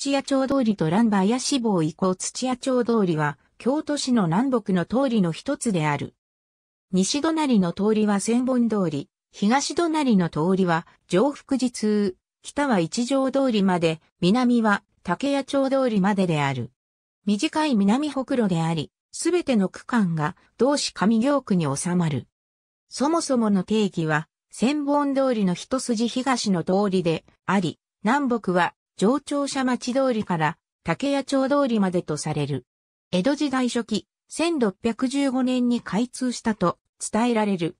土屋町通りと屋志坊以降土屋町通りは、京都市の南北の通りの一つである。西隣の通りは千本通り、東隣の通りは上福寺通、北は一条通りまで、南は竹屋町通りまでである。短い南北路であり、すべての区間が同市上京区に収まる。そもそもの定義は、千本通りの一筋東の通りであり、南北は上庁舎町通りから竹谷町通りまでとされる。江戸時代初期、1615年に開通したと伝えられる。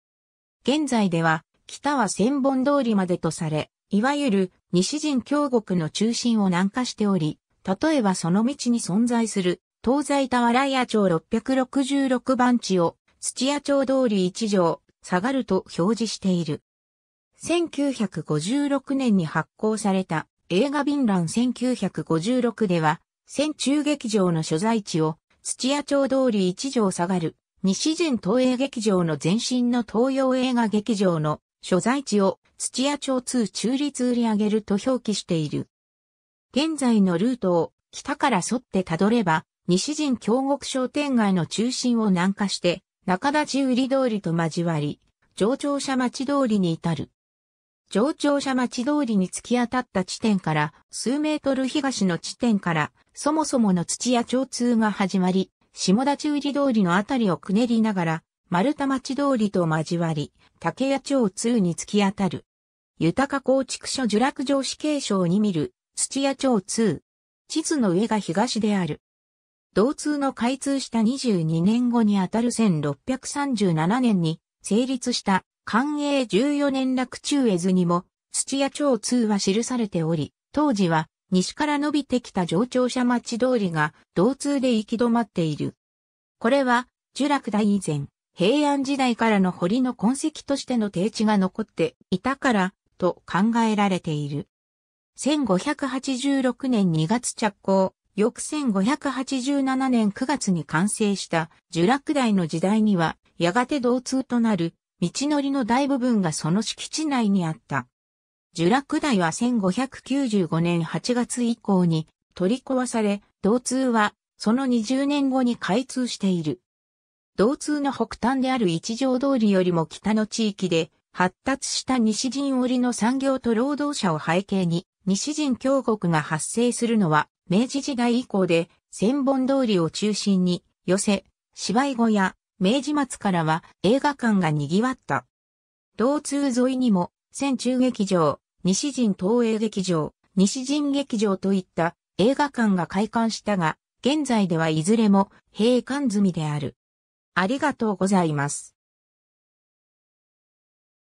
現在では、北は千本通りまでとされ、いわゆる西陣峡谷の中心を南下しており、例えばその道に存在する東西田原屋町666番地を土屋町通り一条、下がると表示している。1956年に発行された映画便欄1956では、戦中劇場の所在地を土屋町通り一条下がる、西陣東映劇場の前身の東洋映画劇場の所在地を土屋町通中立売り上げると表記している。現在のルートを北から沿ってたどれば、西陣京極商店街の中心を南下して、中立売り通りと交わり、上長者町通りに至る。上庁舎町通りに突き当たった地点から数メートル東の地点からそもそもの土屋町通が始まり、下立売里通りのあたりをくねりながら丸田町通りと交わり、竹屋町通に突き当たる。豊か構築所受落城死刑承に見る土屋町通。地図の上が東である。同通の開通した22年後にあたる1637年に成立した寛永14年楽中絵図にも、土屋町通は記されており、当時は西から伸びてきた上長者町通りが道通で行き止まっている。これは、樹楽大以前、平安時代からの堀の痕跡としての定地が残っていたから、と考えられている。1586年2月着工、翌1587年9月に完成した樹楽台の時代には、やがて道通となる道のりの大部分がその敷地内にあった。聚落台は1595年8月以降に取り壊され、道通はその20年後に開通している。道通の北端である一条通りよりも北の地域で発達した西陣織の産業と労働者を背景に西陣峡谷が発生するのは明治時代以降で千本通りを中心に寄せ、芝居小屋、明治末からは映画館が賑わった。道通沿いにも、戦中劇場、西陣東映劇場、西陣劇場といった映画館が開館したが、現在ではいずれも閉館済みである。ありがとうございます。